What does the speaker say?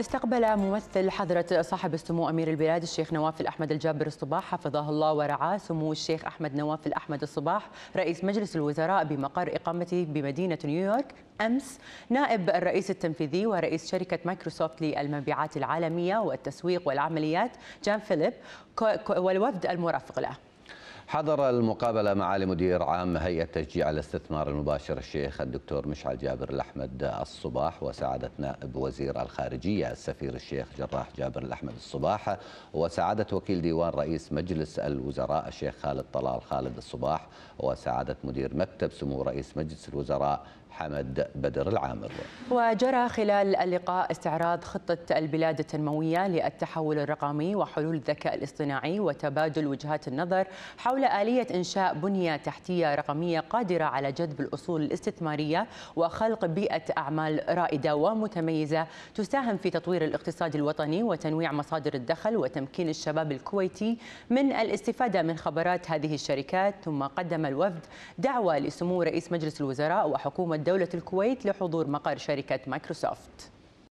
استقبل ممثل حضرة صاحب السمو أمير البلاد الشيخ نواف الأحمد الجابر الصباح حفظه الله ورعاه سمو الشيخ أحمد نواف الأحمد الصباح رئيس مجلس الوزراء بمقر إقامته بمدينة نيويورك أمس نائب الرئيس التنفيذي ورئيس شركة مايكروسوفت للمبيعات العالمية والتسويق والعمليات جان فيليب والوفد المرافق له حضر المقابلة معالي مدير عام هيئة تشجيع الاستثمار المباشر الشيخ الدكتور مشعل جابر الأحمد الصباح وسعادة نائب وزير الخارجية السفير الشيخ جراح جابر الأحمد الصباح وسعادة وكيل ديوان رئيس مجلس الوزراء الشيخ خالد طلال خالد الصباح وسعادة مدير مكتب سمو رئيس مجلس الوزراء حمد بدر العامر وجرى خلال اللقاء استعراض خطة البلاد التنموية للتحول الرقمي وحلول الذكاء الاصطناعي وتبادل وجهات النظر حول حول آلية إنشاء بنية تحتية رقمية قادرة على جذب الأصول الاستثمارية وخلق بيئة أعمال رائدة ومتميزة تساهم في تطوير الاقتصاد الوطني وتنويع مصادر الدخل وتمكين الشباب الكويتي من الاستفادة من خبرات هذه الشركات ثم قدم الوفد دعوة لسمو رئيس مجلس الوزراء وحكومة دولة الكويت لحضور مقر شركة مايكروسوفت